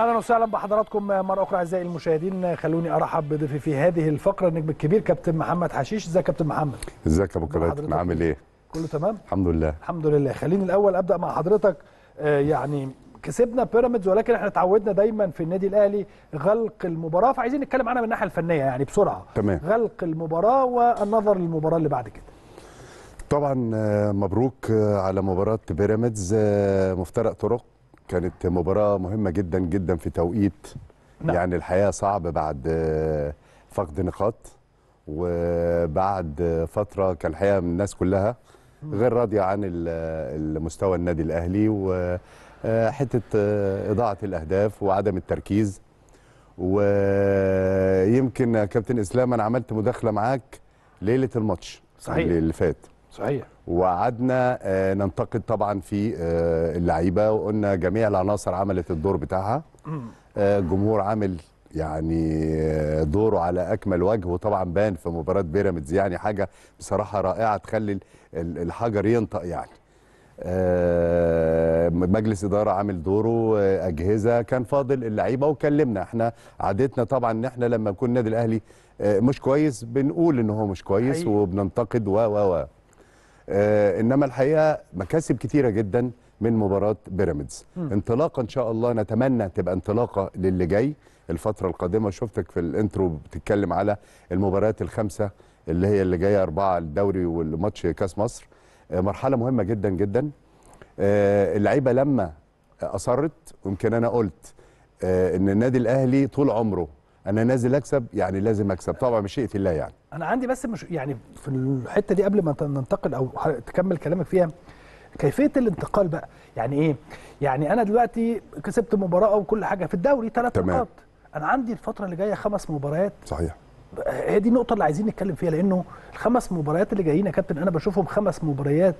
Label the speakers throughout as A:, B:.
A: اهلا وسهلا بحضراتكم مره اخرى اعزائي المشاهدين خلوني ارحب بضيفي في هذه الفقره النجم الكبير كابتن محمد حشيش ازيك كابتن محمد
B: ازيك يا ابو كابتن عامل
A: ايه كله تمام الحمد لله الحمد لله خليني الاول ابدا مع حضرتك آه، يعني كسبنا بيراميدز ولكن احنا اتعودنا دايما في النادي الاهلي غلق المباراه فعايزين نتكلم عنها من الناحيه الفنيه يعني بسرعه تمام غلق المباراه والنظر للمباراه اللي بعد كده
B: طبعا آه، مبروك آه، على مباراه بيراميدز مفترق طرق كانت مباراه مهمه جدا جدا في توقيت نعم. يعني الحقيقه صعب بعد آه، فقد نقاط وبعد آه، فتره كان الحقيقه الناس كلها غير راضيه عن آه، المستوى النادي الاهلي وحته اضاعه الاهداف وعدم التركيز ويمكن كابتن اسلام انا عملت مداخله معاك ليله الماتش صحيح اللي فات صحيح وقعدنا آه، ننتقد طبعا في آه، اللعيبه وقلنا جميع العناصر عملت الدور بتاعها الجمهور آه، عامل يعني دوره على اكمل وجه وطبعا بان في مباراه بيراميدز يعني حاجه بصراحه رائعه تخلي الحجر ينطق يعني مجلس اداره عامل دوره اجهزه كان فاضل اللعيبه وكلمنا احنا عادتنا طبعا ان احنا لما يكون النادي الاهلي مش كويس بنقول ان هو مش كويس وبننتقد و و و آه، انما الحقيقه مكاسب كتيره جدا من مباراه بيراميدز انطلاقه ان شاء الله نتمنى تبقى انطلاقه للي جاي الفتره القادمه شفتك في الانترو بتتكلم على المباريات الخمسه اللي هي اللي جايه اربعه الدوري والماتش كاس مصر آه، مرحله مهمه جدا جدا آه، اللعيبه لما اصرت يمكن انا قلت ان النادي الاهلي طول عمره انا نازل اكسب يعني لازم اكسب طبعا في الله يعني
A: انا عندي بس مش يعني في الحته دي قبل ما ننتقل او تكمل كلامك فيها كيفيه الانتقال بقى يعني ايه يعني انا دلوقتي كسبت مباراه وكل حاجه في الدوري ثلاث نقاط انا عندي الفتره اللي جايه خمس مباريات صحيح هي دي النقطه اللي عايزين نتكلم فيها لانه الخمس مباريات اللي جايين يا كابتن انا بشوفهم خمس مباريات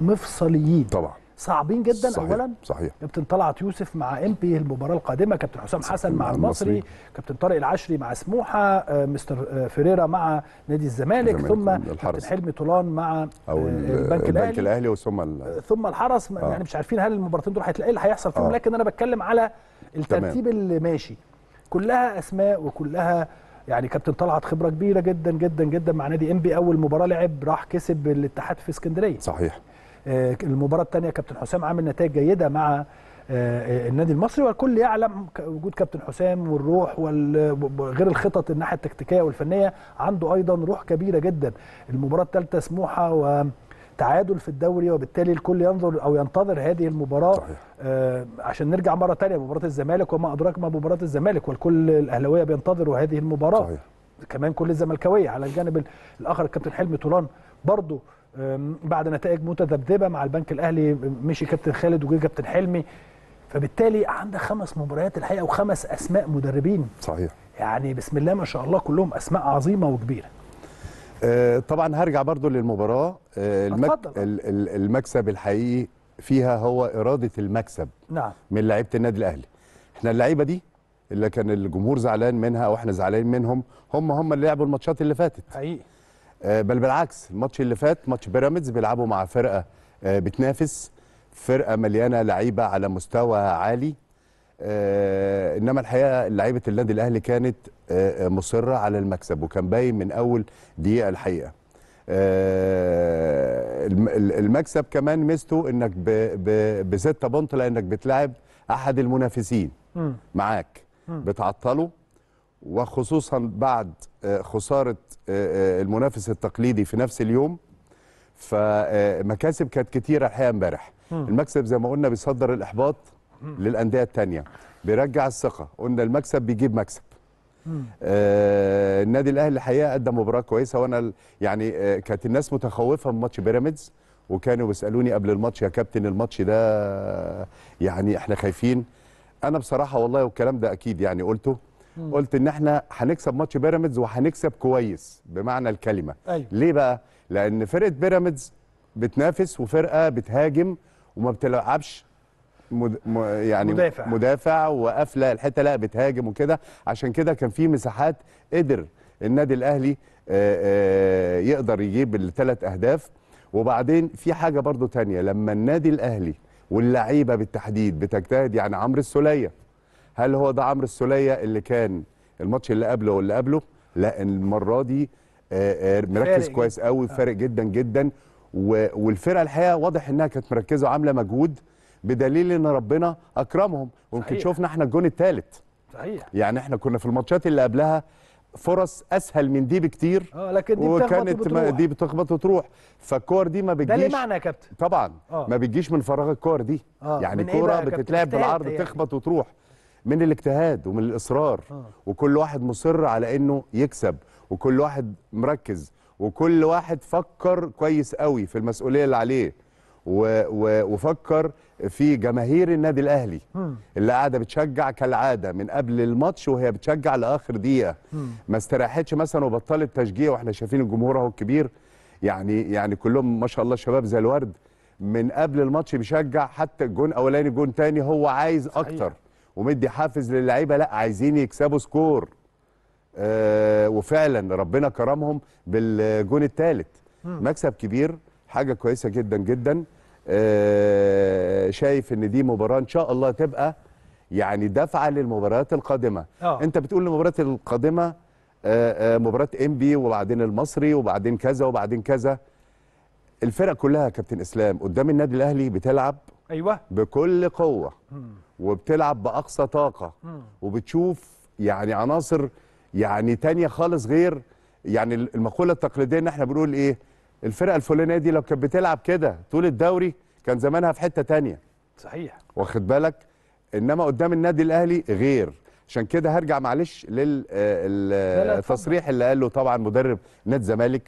A: مفصليين طبعا صعبين جدا صحيح. اولا صحيح كابتن طلعت يوسف مع امبي إيه المباراه القادمه كابتن حسام حسن مع, مع المصري, المصري. كابتن طارق العشري مع سموحه آه، مستر آه، فيريرا مع نادي الزمالك ثم كابتن حلمي طولان مع آه، أو البنك الاهلي البنك الاهلي ال... ثم الحرس آه. يعني مش عارفين هل المباراتين دول ايه اللي هيحصل فيهم آه. لكن انا بتكلم على الترتيب تمام. اللي ماشي كلها اسماء وكلها يعني كابتن طلعت خبره كبيره جدا جدا جدا مع نادي امبي إيه. اول مباراه لعب راح كسب الاتحاد في اسكندريه صحيح آه، المباراه الثانيه كابتن حسام عامل نتائج جيده مع آه، آه، النادي المصري والكل يعلم وجود كابتن حسام والروح وغير الخطط الناحيه التكتيكيه والفنيه عنده ايضا روح كبيره جدا المباراه الثالثه سموحه و تعادل في الدوري وبالتالي الكل ينظر او ينتظر هذه المباراه صحيح. آه عشان نرجع مره ثانيه مباراه الزمالك وما ادراك ما مباراه الزمالك والكل الاهلاويه بينتظروا هذه المباراه صحيح. كمان كل الزملكاويه على الجانب الاخر الكابتن حلمي طولان برضه بعد نتائج متذبذبه مع البنك الاهلي مشي كابتن خالد وجه كابتن حلمي فبالتالي عندك خمس مباريات الحقيقه وخمس اسماء مدربين صحيح يعني بسم الله ما شاء الله كلهم اسماء عظيمه وكبيره أه، طبعا هرجع برضو للمباراه
B: آه المك... المكسب الحقيقي فيها هو اراده المكسب نعم من لعيبه النادي الاهلي احنا اللعيبه دي اللي كان الجمهور زعلان منها واحنا زعلانين منهم هم هم اللي لعبوا الماتشات اللي فاتت حقيقي آه، بل بالعكس الماتش اللي فات ماتش بيراميدز بيلعبوا مع فرقه آه، بتنافس فرقه مليانه لعيبه على مستوى عالي آه، انما الحقيقه لعيبه النادي الاهلي كانت مصره على المكسب وكان باين من اول دقيقه الحقيقه المكسب كمان ميزته انك بستة بونت لانك بتلاعب احد المنافسين معاك بتعطله وخصوصا بعد آه، خسارة آه، آه، المنافس التقليدي في نفس اليوم فمكاسب كانت كتيرة الحقيقة امبارح المكسب زي ما قلنا بيصدر الإحباط للأندية التانية بيرجع الثقة قلنا المكسب بيجيب مكسب النادي الأهلي الحقيقة قدم مباراة كويسة وأنا يعني كانت الناس متخوفة من ماتش بيراميدز وكانوا بيسألوني قبل الماتش يا كابتن الماتش ده يعني احنا خايفين أنا بصراحة والله والكلام ده أكيد يعني قلته قلت ان احنا هنكسب ماتش بيراميدز وهنكسب كويس بمعنى الكلمه أيوة. ليه بقى لان فرقه بيراميدز بتنافس وفرقه بتهاجم وما بتلعبش مد... م... يعني مدافع, مدافع وقافله الحته لا بتهاجم وكده عشان كده كان في مساحات قدر النادي الاهلي آآ آآ يقدر يجيب الثلاث اهداف وبعدين في حاجه برضو تانية لما النادي الاهلي واللعيبه بالتحديد بتجتهد يعني عمرو السوليه هل هو ده عمرو السوليه اللي كان الماتش اللي قبله واللي قبله لا المره دي آه، آه، مركز كويس قوي آه. فارق جدا جدا والفرقه الحقيقه واضح انها كانت مركزه وعامله مجهود بدليل ان ربنا اكرمهم ويمكن شفنا احنا الجون الثالث صحيح يعني احنا كنا في الماتشات اللي قبلها فرص اسهل من دي بكتير اه لكن دي وكانت وتروح دي بتخبط وتروح فالكور دي ما بتجيش ده ليه معنى يا كابتن طبعا آه. ما بتجيش من فراغ الكور دي آه. يعني إيه كوره بتتلعب بالعرض يعني. تخبط وتروح من الاجتهاد ومن الاصرار آه. وكل واحد مصر على انه يكسب وكل واحد مركز وكل واحد فكر كويس قوي في المسؤوليه اللي عليه و و وفكر في جماهير النادي الاهلي اللي قاعده بتشجع كالعاده من قبل الماتش وهي بتشجع لاخر دقيقه ما استراحتش مثلا وبطلت تشجيع واحنا شايفين الجمهور اهو الكبير يعني يعني كلهم ما شاء الله شباب زي الورد من قبل الماتش بيشجع حتى الجون اولاني جون تاني هو عايز اكتر ومدي حافز للعيبه لا عايزين يكسبوا سكور آه وفعلا ربنا كرمهم بالجون الثالث مكسب كبير حاجه كويسه جدا جدا آه شايف ان دي مباراه ان شاء الله تبقى يعني دفعه للمباريات القادمه أوه. انت بتقول المباريات القادمه آه،, آه مباراه ام بي وبعدين المصري وبعدين كذا وبعدين كذا الفرق كلها يا كابتن اسلام قدام النادي الاهلي بتلعب ايوه بكل قوه مم. وبتلعب باقصى طاقه وبتشوف يعني عناصر يعني تانية خالص غير يعني المقوله التقليديه ان احنا بنقول ايه الفرقه الفلانيه دي لو كانت بتلعب كده طول الدوري كان زمانها في حته تانية صحيح واخد بالك انما قدام النادي الاهلي غير عشان كده هرجع معلش للتصريح آه، اللي قاله طبعا مدرب نادي الزمالك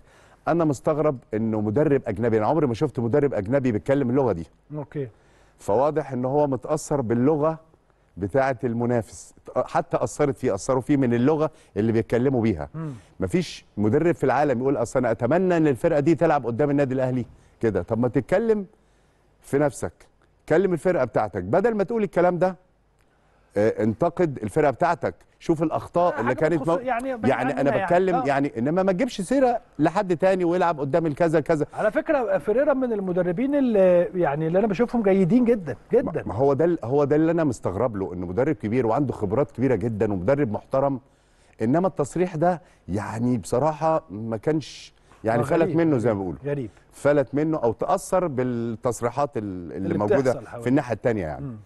B: انا مستغرب انه مدرب اجنبي انا عمري ما شفت مدرب اجنبي بيتكلم اللغه دي اوكي فواضح ان هو متاثر باللغه بتاعه المنافس حتى اثرت فيه اثروا فيه من اللغه اللي بيتكلموا بيها مم. مفيش مدرب في العالم يقول اصل انا اتمنى ان الفرقه دي تلعب قدام النادي الاهلي كده طب ما تتكلم في نفسك كلم الفرقه بتاعتك بدل ما تقول الكلام ده آه، انتقد الفرقه بتاعتك شوف الاخطاء آه، اللي كانت مو... يعني, يعني انا يعني. بتكلم يعني.
A: يعني انما ما تجيبش سيره لحد تاني ويلعب قدام الكذا كذا على فكره فيريرا من المدربين اللي يعني اللي انا بشوفهم جيدين جدا جدا ما هو ده هو ده
B: اللي انا مستغرب له انه مدرب كبير وعنده خبرات كبيره جدا ومدرب محترم انما التصريح ده يعني بصراحه ما كانش يعني فلت منه زي ما بيقولوا غريب فلت منه او تاثر بالتصريحات اللي, اللي موجوده في الناحيه الثانيه يعني م.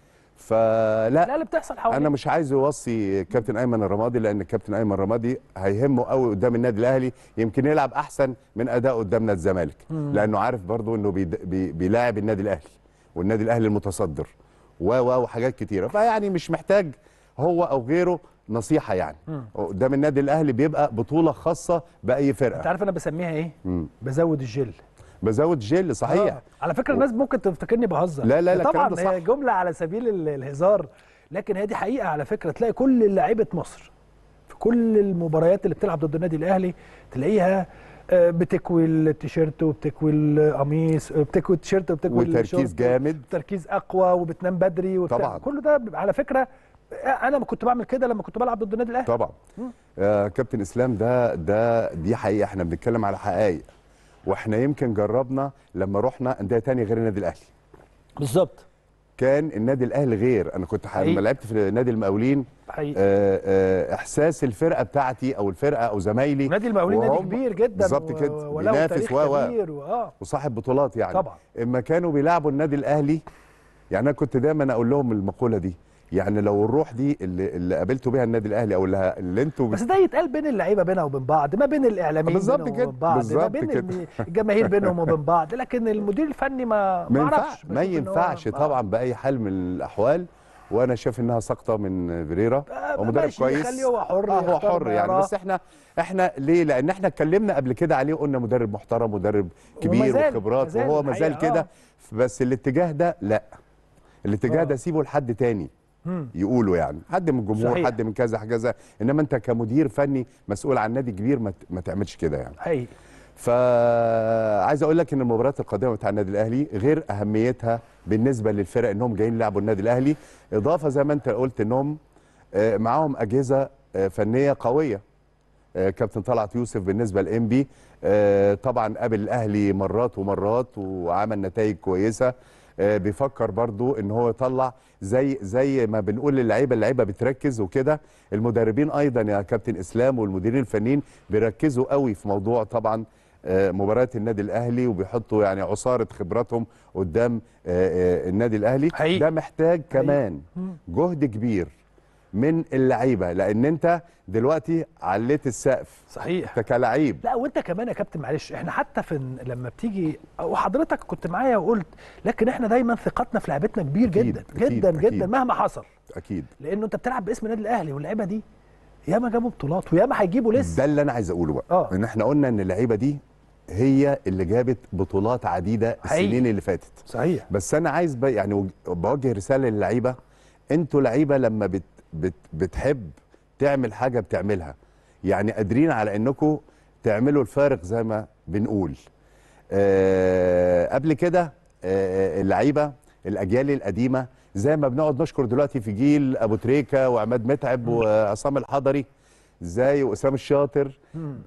B: فلا لا اللي بتحصل حواليه انا مش عايز اوصي كابتن ايمن الرمادي لان كابتن ايمن الرمادي هيهمه قوي قدام النادي الاهلي يمكن يلعب احسن من اداءه قدامنا الزمالك لانه عارف برضه انه بيلاعب النادي الاهلي والنادي الاهلي المتصدر و و وحاجات كتيره فيعني مش محتاج هو او غيره نصيحه يعني قدام النادي الاهلي بيبقى بطوله خاصه باي فرقه انت
A: عارف انا بسميها ايه؟
B: مم. بزود الجل بزود جل آه. صحيح آه.
A: على فكره الناس ممكن تفتكرني بهزر لا لا لا طبعا هي جمله على سبيل الهزار لكن هي دي حقيقه على فكره تلاقي كل لعيبه مصر في كل المباريات اللي بتلعب ضد النادي الاهلي تلاقيها آه، بتكوي التيشيرت وبتكوي القميص آه، بتكوي التيشيرت وبتكوي وتركيز جامد تركيز اقوى وبتنام بدري وبت... طبعا كل ده على فكره انا ما كنت بعمل كده لما كنت بلعب ضد النادي الاهلي
B: طبعا آه كابتن اسلام ده ده دي حقيقه احنا بنتكلم على حقائق واحنا يمكن جربنا لما رحنا انديه ثانيه غير النادي الاهلي بالظبط كان النادي الاهلي غير انا كنت لما لعبت في نادي المقاولين آه، آه، احساس الفرقه بتاعتي او الفرقه او زمايلي نادي المقاولين نادي كبير
A: جدا بالظبط كده و... و آه.
B: وصاحب بطولات يعني طبعا اما كانوا بيلعبوا النادي الاهلي يعني انا كنت دايما اقول لهم المقوله دي يعني لو الروح دي اللي, اللي قابلتوا بيها النادي الاهلي او اللي, اللي انتوا بس
A: ده يتقال بين اللعيبه بينها وبين بعض ما بين الاعلاميين بالظبط كده بالظبط ما بين كده. الجماهير بينهم وبين بعض لكن المدير الفني ما ما ينفعش ما ينفعش طبعا
B: باي حال من الاحوال وانا شايف انها سقطه من فيريرا آه، هو مدرب كويس هو
A: حر آه هو حر يعني بس احنا
B: احنا ليه لان احنا اتكلمنا قبل كده عليه وقلنا مدرب محترم مدرب كبير وخبرات وهو مازال كده آه. بس الاتجاه ده لا الاتجاه آه. ده سيبه لحد تاني يقولوا يعني حد من الجمهور صحيح. حد من كذا كذا انما انت كمدير فني مسؤول عن نادي كبير ما, ما تعملش كده يعني حقيقي عايز اقول لك ان المباريات القادمه بتاع النادي الاهلي غير اهميتها بالنسبه للفرق انهم جايين يلعبوا النادي الاهلي اضافه زي ما انت قلت انهم آه، معاهم اجهزه آه، فنيه قويه آه، كابتن طلعت يوسف بالنسبه لانبي طبعا قابل الاهلي مرات ومرات وعمل نتائج كويسه آه، بيفكر برضو ان هو يطلع زي زي ما بنقول للعيبه اللعيبه بتركز وكده المدربين ايضا يا كابتن اسلام والمديرين الفنيين بيركزوا قوي في موضوع طبعا آه، مباريات النادي الاهلي وبيحطوا يعني عصاره خبراتهم قدام آه، النادي الاهلي ده محتاج كمان جهد كبير من اللعيبه لان انت دلوقتي عليت السقف صحيح انت كلعيب
A: لا وانت كمان يا كابتن معلش احنا حتى في لما بتيجي وحضرتك كنت معايا وقلت لكن احنا دايما ثقتنا في لعبتنا كبير أكيد جدا أكيد جدا أكيد جدا مهما حصل اكيد لانه انت بتلعب باسم النادي الاهلي واللعيبه دي ياما جابوا بطولات وياما هيجيبوا
B: لسه ده اللي انا عايز اقوله بقى آه. ان احنا قلنا ان اللعيبه دي هي اللي جابت بطولات عديده السنين اللي فاتت صحيح بس انا عايز يعني بوجه رساله للعيبه انتوا لعيبه لما بت بت بتحب تعمل حاجه بتعملها يعني قادرين على انكم تعملوا الفارق زي ما بنقول آه، قبل كده آه، آه، اللعيبه الاجيال القديمه زي ما بنقعد نشكر دلوقتي في جيل ابو تريكه وعماد متعب وعصام الحضري زي واسام الشاطر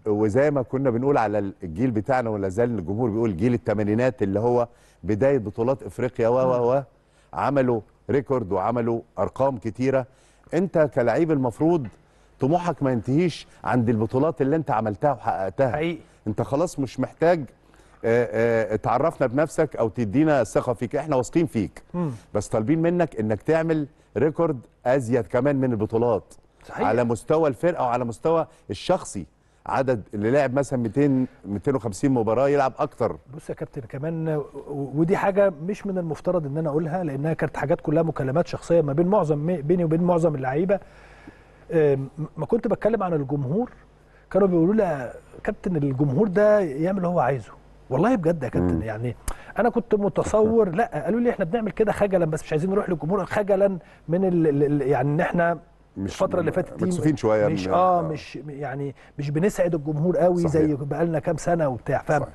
B: وزي ما كنا بنقول على الجيل بتاعنا ولا زال الجمهور بيقول جيل الثمانينات اللي هو بدايه بطولات افريقيا و و عملوا ريكورد وعملوا ارقام كتيره انت كلعيب المفروض طموحك ما ينتهيش عند البطولات اللي انت عملتها وحققتها حقيقي. انت خلاص مش محتاج آه، آه، تعرفنا بنفسك او تدينا ثقه فيك احنا واثقين فيك مم. بس طالبين منك انك تعمل ريكورد ازيد كمان من البطولات صحيح. على مستوى الفرقه وعلى مستوى الشخصي عدد اللي لعب مثلا 200 250 مباراه يلعب اكتر
A: بص يا كابتن كمان ودي حاجه مش من المفترض ان انا اقولها لانها كانت حاجات كلها مكالمات شخصيه ما بين معظم بيني وبين معظم اللعيبه ما كنت بتكلم عن الجمهور كانوا بيقولوا لي كابتن الجمهور ده يعمل اللي هو عايزه والله بجد يا كابتن يعني انا كنت متصور لا قالوا لي احنا بنعمل كده خجلا بس مش عايزين نروح للجمهور خجلا من ال ال يعني ان احنا مش الفتره اللي فاتت مكسوفين شويه مش آه،, اه مش يعني مش بنسعد الجمهور قوي صحيح. زي بقى لنا كام سنه وبتاع فاهم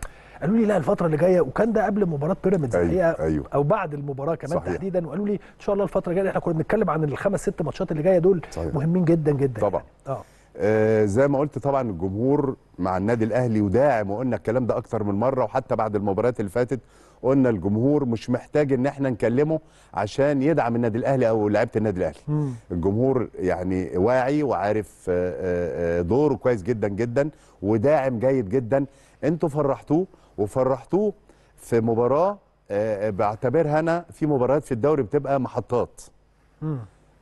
A: قالوا لي لا الفتره اللي جايه وكان ده قبل مباراه بيراميدز أيوة. أيوة. او بعد المباراه كمان صحيح. تحديدا وقالوا لي ان شاء الله الفتره الجايه احنا كنا بنتكلم عن الخمس ست ماتشات اللي جايه دول صحيح. مهمين جدا جدا طبعا يعني. اه, آه زي ما قلت
B: طبعا الجمهور مع النادي الاهلي وداعم وقلنا الكلام ده اكتر من مره وحتى بعد المباريات اللي فاتت قلنا الجمهور مش محتاج ان احنا نكلمه عشان يدعم النادي الاهلي او لعيبه النادي الاهلي مم. الجمهور يعني واعي وعارف آه، آه، آه، دوره كويس جدا جدا وداعم جيد جدا انتوا فرحتوه وفرحتوه في مباراه بعتبرها انا في مباريات في الدوري بتبقى محطات مم.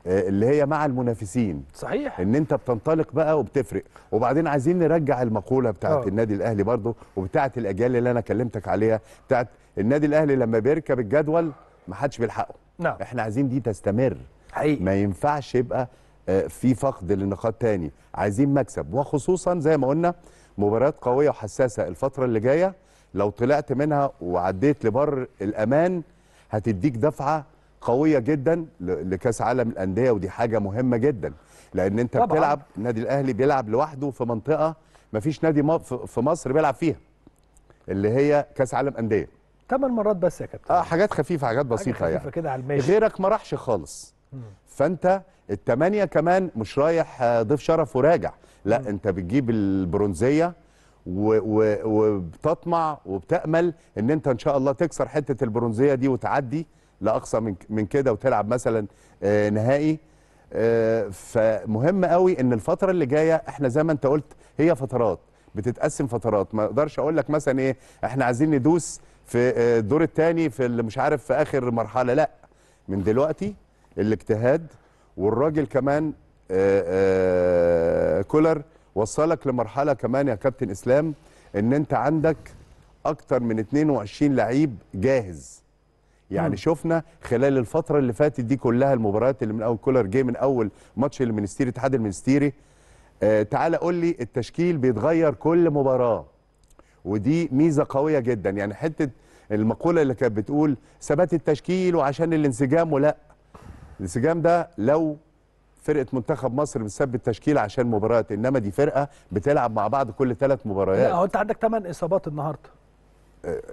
B: آه، اللي هي مع المنافسين صحيح ان انت بتنطلق بقى وبتفرق وبعدين عايزين نرجع المقوله بتاعه آه. النادي الاهلي برضو وبتاعه الاجيال اللي انا كلمتك عليها بتاعه النادي الاهلي لما بيركب الجدول ما حدش بيلحقه نعم احنا عايزين دي تستمر حقيقي ما ينفعش يبقى آه، في فقد لنقاط تاني عايزين مكسب وخصوصا زي ما قلنا مباريات قويه وحساسه الفتره اللي جايه لو طلعت منها وعديت لبر الامان هتديك دفعه قويه جدا لكاس عالم الانديه ودي حاجه مهمه جدا لان انت طبعا. بتلعب النادي الاهلي بيلعب لوحده في منطقه ما فيش نادي في مصر بيلعب فيها اللي هي كاس عالم انديه
A: ثمان مرات بس يا كابتن
B: اه حاجات خفيفه حاجات بسيطه حاجة خفيفة يعني
A: كده على الماشي
B: غيرك ما راحش خالص فانت الثمانيه كمان مش رايح آه، ضيف شرف وراجع لا مم. انت بتجيب البرونزيه وبتطمع وبتامل ان انت ان شاء الله تكسر حته البرونزيه دي وتعدي لاقصى من من كده وتلعب مثلا آه، نهائي آه، فمهم قوي ان الفتره اللي جايه احنا زي ما انت قلت هي فترات بتتقسم فترات ما اقدرش اقول لك مثلا ايه احنا عايزين ندوس في آه، الدور الثاني في اللي مش عارف في اخر مرحله لا من دلوقتي الاجتهاد والراجل كمان كولر وصلك لمرحله كمان يا كابتن اسلام ان انت عندك اكتر من 22 لعيب جاهز يعني م. شفنا خلال الفتره اللي فاتت دي كلها المباريات اللي من اول كولر جه من اول ماتش المنستيري اتحاد المنستيري آه تعالى قول لي التشكيل بيتغير كل مباراه ودي ميزه قويه جدا يعني حته المقوله اللي كانت بتقول ثبات التشكيل وعشان الانسجام ولا الانسجام ده لو فرقه منتخب مصر بتثبت تشكيل عشان مباريات انما دي فرقه بتلعب مع بعض كل ثلاث مباريات لا
A: هو انت عندك ثمان اصابات النهارده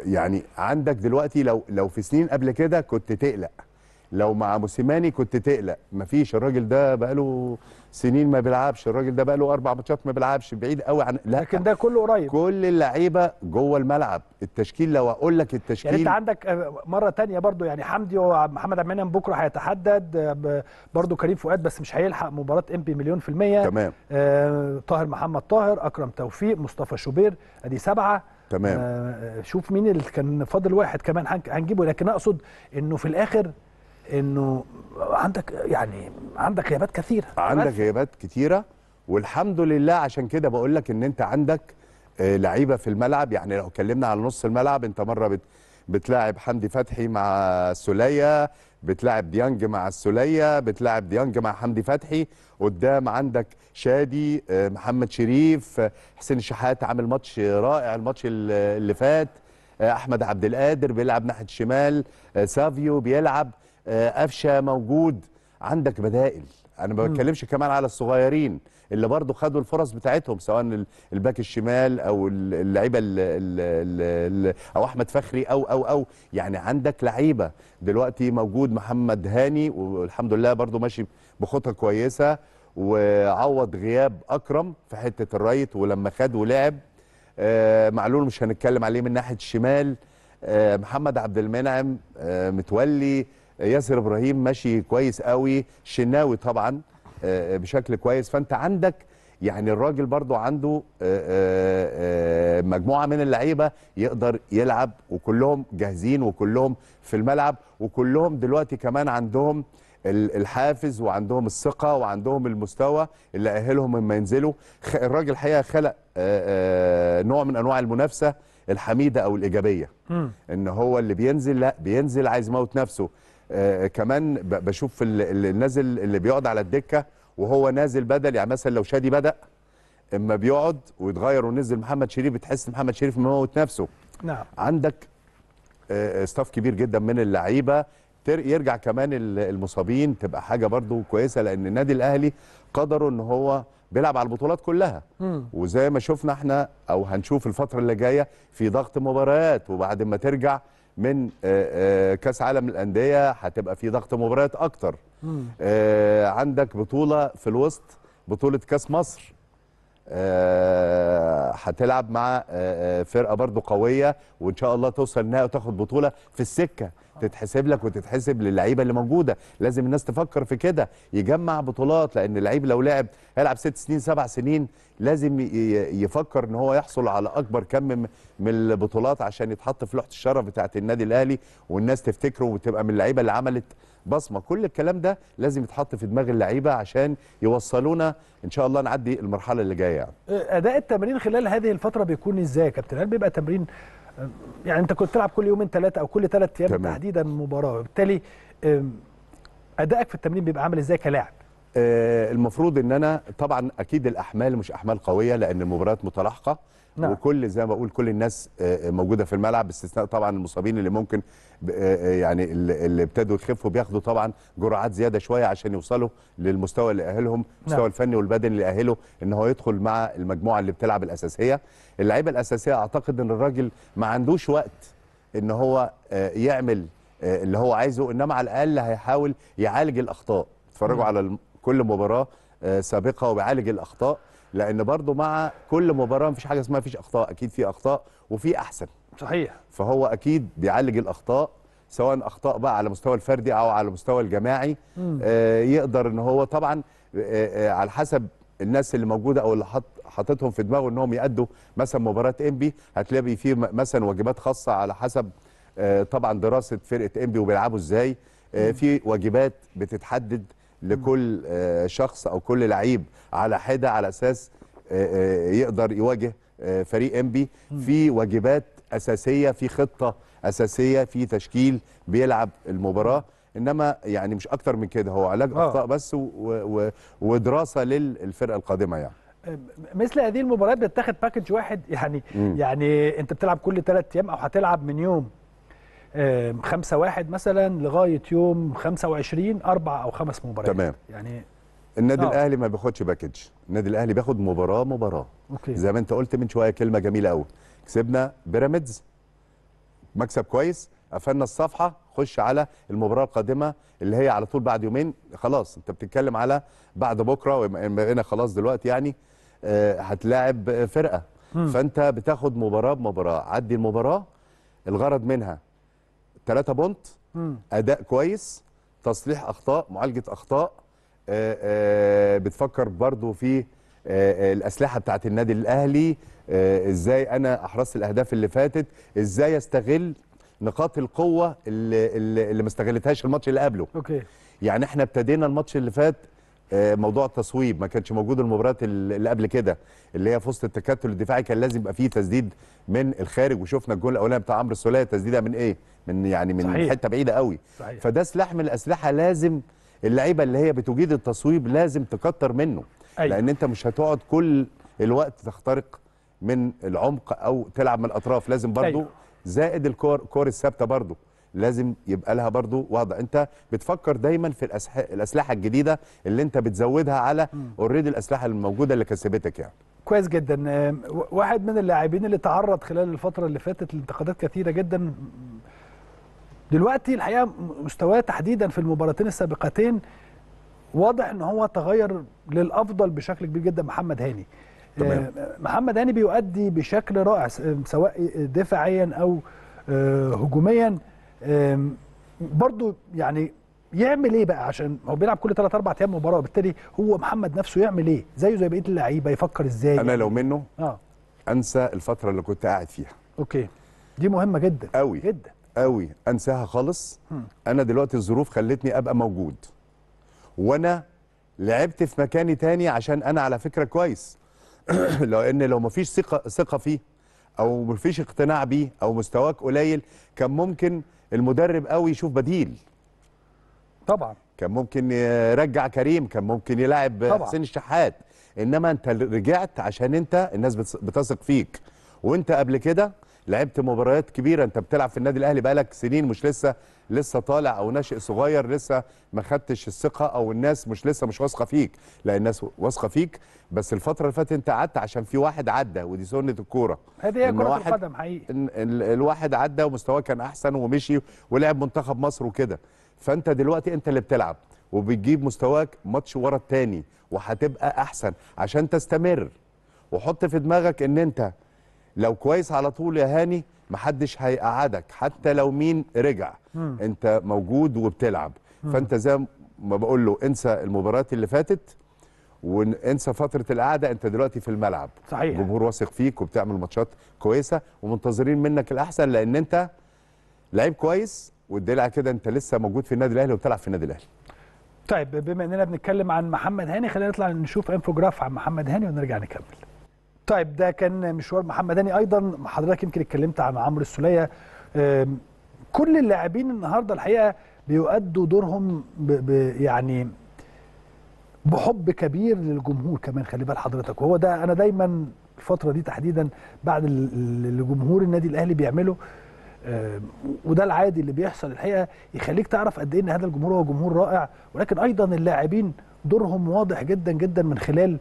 B: يعني عندك دلوقتي لو لو في سنين قبل كده كنت تقلق لو مع موسيماني كنت تقلق مفيش الراجل ده بقاله سنين ما بيلعبش الراجل ده بقاله اربع ماتشات ما بيلعبش بعيد قوي عن لا لكن ده كله قريب كل اللعيبه جوه الملعب التشكيل لو اقول لك التشكيل يعني انت
A: عندك آه، مره تانية برضو يعني حمدي ومحمد عبد المنعم بكره هيتحدد آه، برضو كريم فؤاد بس مش هيلحق مباراه ام بي مليون في الميه تمام آه طاهر محمد طاهر اكرم توفيق مصطفى شوبير ادي سبعه تمام آه، شوف مين اللي كان فاضل واحد كمان هنجيبه لكن اقصد انه في الاخر انه عندك يعني عندك غيابات كثيره عندك غيابات كثيره والحمد لله عشان كده بقول
B: لك ان انت عندك آه، لعيبه في الملعب يعني لو اتكلمنا على نص الملعب انت مره بت بتلاعب حمدي فتحي مع السوليه بتلاعب ديانج مع السوليه بتلاعب ديانج مع حمدي فتحي قدام عندك شادي آه، محمد شريف آه، حسين الشحات عامل ماتش رائع الماتش اللي فات آه، احمد عبد القادر بيلعب ناحيه الشمال سافيو بيلعب قفشه موجود عندك بدائل انا ما بتكلمش كمان على الصغيرين اللي برضه خدوا الفرص بتاعتهم سواء الباك الشمال او اللعيبه او احمد فخري او او او يعني عندك لعيبه دلوقتي موجود محمد هاني والحمد لله برضه ماشي بخطى كويسه وعوض غياب اكرم في حته الرايت ولما خد ولعب آه، معلول مش هنتكلم عليه من ناحيه الشمال آه، محمد عبد المنعم آه، متولي ياسر ابراهيم ماشي كويس قوي شناوي طبعا آه، آه، بشكل كويس فانت عندك يعني الراجل برضو عنده آه، مجموعه من اللعيبه يقدر يلعب وكلهم جاهزين وكلهم في الملعب وكلهم دلوقتي كمان عندهم الحافز وعندهم الثقه وعندهم المستوى اللي اهلهم لما ينزلوا الراجل حقيقة خلق نوع من انواع المنافسه الحميده او الايجابيه ان هو اللي بينزل لا بينزل عايز يموت نفسه آه، كمان بشوف النازل اللي بيقعد على الدكه وهو نازل بدل يعني مثلا لو شادي بدا اما بيقعد ويتغير ونزل محمد شريف بتحس محمد شريف مموت نفسه نعم عندك ستاف آه، آه، كبير جدا من اللعيبه يرجع كمان المصابين تبقى حاجه برضو كويسه لان النادي الاهلي قدروا ان هو بيلعب على البطولات كلها وزي ما شفنا احنا او هنشوف الفتره اللي جايه في ضغط مباريات وبعد ما ترجع من آه، آه، كاس عالم الانديه هتبقى في ضغط مباريات اكتر آه، عندك بطوله في الوسط بطوله كاس مصر هتلعب مع فرقه برضو قويه وان شاء الله توصل النهائي وتاخد بطوله في السكه تتحسب لك وتتحسب للعيبه اللي موجوده لازم الناس تفكر في كده يجمع بطولات لان اللعيب لو لعب هيلعب ست سنين سبع سنين لازم يفكر ان هو يحصل على اكبر كم من البطولات عشان يتحط في لوحه الشرف بتاعه النادي الاهلي والناس تفتكره وتبقى من اللعيبه اللي عملت بصمه كل الكلام ده لازم يتحط في دماغ اللعيبه عشان يوصلونا ان شاء الله نعدي المرحله اللي جايه يعني.
A: اداء التمرين خلال هذه الفتره بيكون ازاي يا كابتن هل بيبقى تمرين يعني انت كنت تلعب كل يومين ثلاثه او كل ثلاث ايام تحديدا مباراه وبالتالي ادائك في التمرين بيبقى عامل ازاي كلاعب
B: آه، المفروض ان انا طبعا اكيد الاحمال مش احمال قويه لان المباريات متلاحقه نعم. وكل زي ما بقول كل الناس آه، آه، موجوده في الملعب باستثناء طبعا المصابين اللي ممكن آه، يعني اللي ابتدوا يخفوا بياخدوا طبعا جرعات زياده شويه عشان يوصلوا للمستوى اللي اهلهم المستوى نعم. الفني والبدني اللي اهله ان هو يدخل مع المجموعه اللي بتلعب الاساسيه اللعيبه الاساسيه اعتقد ان الراجل ما عندوش وقت ان هو يعمل اللي هو عايزه انما على الاقل هيحاول يعالج الاخطاء اتفرجوا نعم. على كل مباراه سابقه وبيعالج الاخطاء لان برضو مع كل مباراه مفيش حاجه اسمها مفيش اخطاء اكيد في اخطاء وفي احسن صحيح فهو اكيد بيعالج الاخطاء سواء اخطاء بقى على مستوى الفردي او على مستوى الجماعي آه يقدر ان هو طبعا آه،, آه على حسب الناس اللي موجوده او اللي حط حاططهم في دماغه انهم يادوا مثلا مباراه انبي هتلاقي فيه مثلا واجبات خاصه على حسب آه طبعا دراسه فرقه انبي وبيلعبوا ازاي آه في واجبات بتتحدد لكل آه، شخص او كل لعيب على حده على اساس آه، آه، يقدر يواجه فريق انبي في واجبات اساسيه في خطه اساسيه في تشكيل بيلعب المباراه انما يعني مش اكتر من كده هو علاج اخطاء بس ودراسه للفرقه القادمه يعني
A: مثل هذه المباريات بتتاخد باكج واحد يعني م. يعني انت بتلعب كل ثلاث ايام او هتلعب من يوم 5 1 مثلا لغايه يوم 25 اربع او خمس مباريات تمام يعني
B: النادي آه. الاهلي ما بياخدش باكج النادي الاهلي بياخد مباراه مباراه أوكي. زي ما انت قلت من شويه كلمه جميله قوي كسبنا بيراميدز مكسب كويس قفلنا الصفحه خش على المباراه القادمه اللي هي على طول بعد يومين خلاص انت بتتكلم على بعد بكره بقينا خلاص دلوقتي يعني آه، هتلاعب فرقه م. فانت بتاخد مباراه بمباراه عدي المباراه الغرض منها 3 بونت اداء كويس تصليح اخطاء معالجه اخطاء آآ آه، آآ آه، بتفكر برضو في آه، الاسلحه بتاعه النادي الاهلي ازاي انا احرزت الاهداف اللي فاتت ازاي استغل نقاط القوه اللي, اللي ما استغلتهاش الماتش اللي قبله اوكي يعني احنا ابتدينا الماتش اللي فات آه، موضوع التصويب ما كانش موجود المباريات اللي قبل كده اللي هي في وسط التكتل الدفاعي كان لازم يبقى فيه تسديد من الخارج وشفنا الجول الاولاني بتاع عمرو السوليه تسديده من ايه من يعني من صحيح. حته بعيده قوي صحيح. فده سلاح من الاسلحه لازم اللعيبه اللي هي بتجيد التصويب لازم تكتر منه أيوة. لان انت مش هتقعد كل الوقت تخترق من العمق او تلعب من الاطراف لازم برضو أيوة. زائد الكور الثابته برضو لازم يبقى لها برضو وضع انت بتفكر دايما في الأسح... الاسلحه الجديده اللي انت بتزودها على اوريدي الاسلحه الموجوده اللي كسبتك يعني
A: كويس جدا آه، واحد من اللاعبين اللي تعرض خلال الفتره اللي فاتت لانتقادات كثيره جدا دلوقتي الحقيقه مستواه تحديدا في المباراتين السابقتين واضح ان هو تغير للافضل بشكل كبير جدا محمد هاني تمام. آه، محمد هاني بيؤدي بشكل رائع سواء دفاعيا او آه، هجوميا برضو يعني يعمل ايه بقى عشان هو بيلعب كل 3 4 ايام مباراه وبالتالي هو محمد نفسه يعمل ايه زيه زي بقيه اللعيبه يفكر ازاي انا لو منه
B: اه انسى الفتره اللي كنت قاعد فيها
A: اوكي دي مهمه جدا قوي جدا
B: قوي انساها خالص م. انا دلوقتي الظروف خلتني ابقى موجود وانا لعبت في مكاني تاني عشان انا على فكره كويس لان لو مفيش ثقه ثقه فيه او مفيش اقتناع بيه او مستواك قليل كان ممكن المدرب قوي يشوف بديل طبعا كان ممكن يرجع كريم كان ممكن يلعب حسين الشحات انما انت رجعت عشان انت الناس بتثق فيك وانت قبل كده لعبت مباريات كبيره انت بتلعب في النادي الاهلي بقالك سنين مش لسه لسه طالع او ناشئ صغير لسه ما خدتش الثقه او الناس مش لسه مش واثقه فيك لا الناس واثقه فيك بس الفتره اللي فاتت انت قعدت عشان في واحد عدى ودي سنه الكوره هذه هي كره القدم حقيقي الواحد عدى ومستواه كان احسن ومشي ولعب منتخب مصر وكده فانت دلوقتي انت اللي بتلعب وبتجيب مستواك ماتش ورا التاني وهتبقى احسن عشان تستمر وحط في دماغك ان انت لو كويس على طول يا هاني محدش هيقعدك حتى لو مين رجع مم. انت موجود وبتلعب مم. فانت زي ما بقول له انسى المباريات اللي فاتت وانسى فتره القعده انت دلوقتي في الملعب صحيح الجمهور واثق فيك وبتعمل ماتشات كويسه ومنتظرين منك الاحسن لان انت لعيب كويس والدلع كده انت لسه موجود في النادي الاهلي وبتلعب في النادي الاهلي
A: طيب بما اننا بنتكلم عن محمد هاني خلينا نطلع نشوف انفوجراف عن محمد هاني ونرجع نكمل طيب ده كان مشوار محمداني ايضا حضرتك يمكن اتكلمت عن عمرو السوليه كل اللاعبين النهارده الحقيقه بيؤدوا دورهم ب ب يعني بحب كبير للجمهور كمان خلي بال حضرتك وهو ده انا دايما الفتره دي تحديدا بعد اللي جمهور النادي الاهلي بيعمله وده العادي اللي بيحصل الحقيقه يخليك تعرف قد ايه ان هذا الجمهور هو جمهور رائع ولكن ايضا اللاعبين دورهم واضح جدا جدا من خلال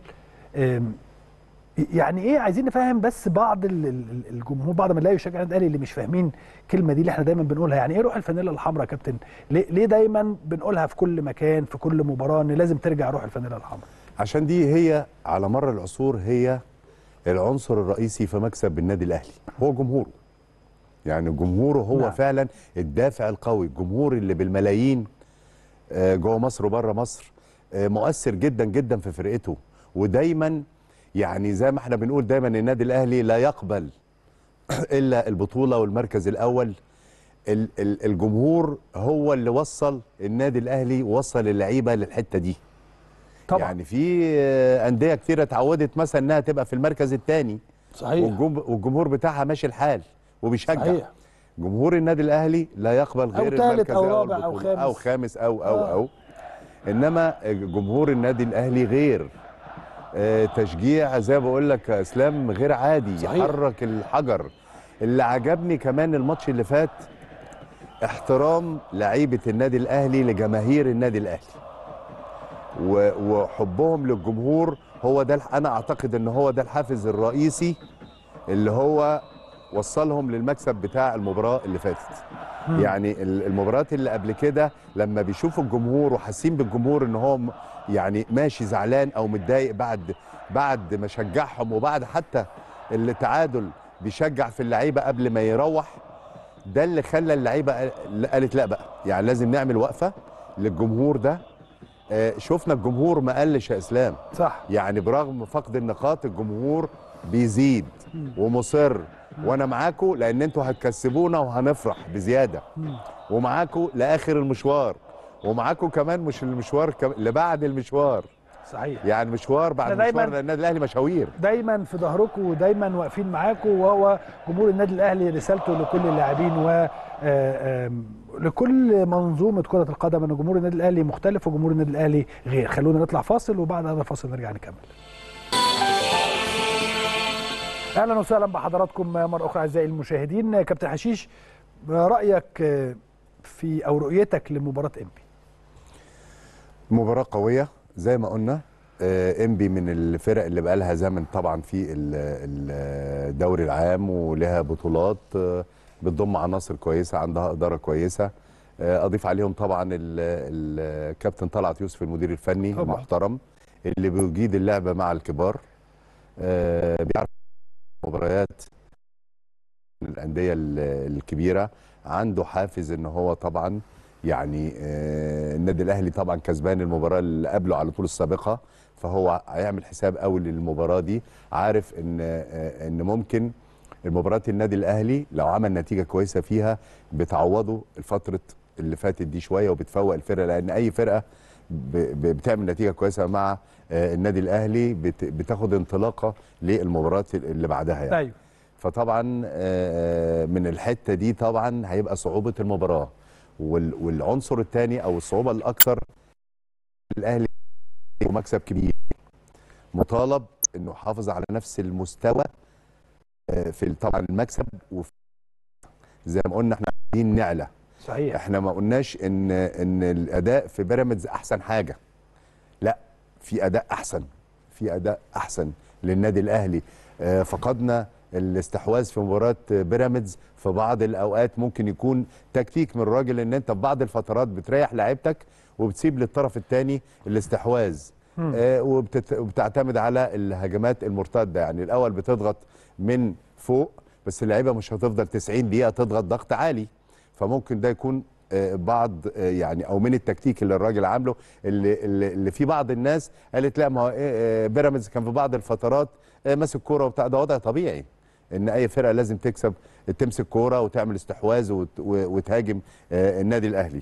A: يعني ايه عايزين نفهم بس بعض الجمهور بعض من لا يشجع النادي الاهلي اللي مش فاهمين الكلمه دي اللي احنا دايما بنقولها يعني ايه روح الفانيلا الحمراء يا كابتن ليه, ليه دايما بنقولها في كل مكان في كل مباراه ان لازم ترجع روح الفانيلا الحمراء
B: عشان دي هي على مر العصور هي العنصر الرئيسي في مكسب النادي الاهلي هو جمهوره يعني جمهوره هو نعم. فعلا الدافع القوي الجمهور اللي بالملايين آه، جوه مصر وبره مصر آه، مؤثر جدا جدا في فرقته ودايما يعني زي ما احنا بنقول دايما النادي الاهلي لا يقبل الا البطوله والمركز الاول الجمهور هو اللي وصل النادي الاهلي وصل اللعيبه للحته دي طبعا يعني في انديه كتيره اتعودت مثلا انها تبقى في المركز الثاني صحيح والجمهور بتاعها ماشي الحال وبيشجع صحيح جمهور النادي الاهلي لا يقبل غير أو المركز أو رابع أو, أو خامس أو خامس أو أو آه. أو إنما جمهور النادي الأهلي غير آه، تشجيع زي ما بقول لك اسلام غير عادي صحيح. يحرك الحجر اللي عجبني كمان الماتش اللي فات احترام لعيبه النادي الاهلي لجماهير النادي الاهلي وحبهم للجمهور هو ده انا اعتقد ان هو ده الحافز الرئيسي اللي هو وصلهم للمكسب بتاع المباراه اللي فاتت يعني المباريات اللي قبل كده لما بيشوفوا الجمهور وحاسين بالجمهور ان هو يعني ماشي زعلان او متضايق بعد بعد ما شجعهم وبعد حتى التعادل بيشجع في اللعيبه قبل ما يروح ده اللي خلى اللعيبه قالت لا بقى يعني لازم نعمل وقفه للجمهور ده آه، شفنا الجمهور ما قلش يا اسلام صح يعني برغم فقد النقاط الجمهور بيزيد ومصر وانا معاكم لان انتوا هتكسبونا وهنفرح بزياده ومعاكم لاخر المشوار ومعاكم كمان مش المشوار كم... لبعد
A: المشوار صحيح يعني مشوار بعد مشوار النادي الاهلي مشاوير دايما في ظهركم ودايما واقفين معاكم وهو جمهور النادي الاهلي رسالته لكل اللاعبين و آه، لكل منظومه كره القدم ان جمهور النادي الاهلي مختلف وجمهور النادي الاهلي غير خلونا نطلع فاصل وبعد هذا الفاصل نرجع نكمل اهلا وسهلا بحضراتكم مره اخرى اعزائي المشاهدين كابتن حشيش رايك في او رؤيتك لمباراه انبي
B: مباراه قويه زي ما قلنا انبي آه، من الفرق اللي بقالها زمن طبعا في الدوري العام ولها بطولات آه، بتضم عناصر كويسه عندها اداره كويسه آه، اضيف عليهم طبعا الكابتن طلعت يوسف المدير الفني المحترم اللي بيجيد اللعبه مع الكبار بيعرف مباريات الانديه الكبيره عنده حافز ان هو طبعا يعني آه، النادي الاهلي طبعا كسبان المباراه اللي قبله على طول السابقه فهو هيعمل حساب قوي للمباراه دي عارف ان آه، ان ممكن المباراه النادي الاهلي لو عمل نتيجه كويسه فيها بتعوضه الفتره اللي فاتت دي شويه وبتفوق الفرقه لان اي فرقه بتعمل نتيجه كويسه مع آه، النادي الاهلي بتاخد انطلاقه للمباريات اللي بعدها يعني ايوه فطبعا آه، آه، من الحته دي طبعا هيبقى صعوبه المباراه والعنصر الثاني او الصعوبه الاكثر الاهلي مكسب كبير مطالب انه يحافظ على نفس المستوى في طبعا المكسب وفي زي ما قلنا احنا عايزين نعلى صحيح احنا ما قلناش ان ان الاداء في بيراميدز احسن حاجه لا في اداء احسن في اداء احسن للنادي الاهلي آه، فقدنا الاستحواذ في مباراه بيراميدز في بعض الاوقات ممكن يكون تكتيك من الراجل ان انت في بعض الفترات بتريح لعيبتك وبتسيب للطرف الثاني الاستحواذ آه، وبتعتمد على الهجمات المرتده يعني الاول بتضغط من فوق بس اللعيبه مش هتفضل 90 دقيقه تضغط ضغط عالي فممكن ده يكون آه، بعض آه، يعني او من التكتيك اللي الراجل عامله اللي اللي في بعض الناس قالت لا ما هو آه، بيراميدز كان في بعض الفترات ماسك كوره وبتاع ده وضع طبيعي ان اي فرقه لازم تكسب تمسك كوره وتعمل استحواذ وتهاجم النادي الاهلي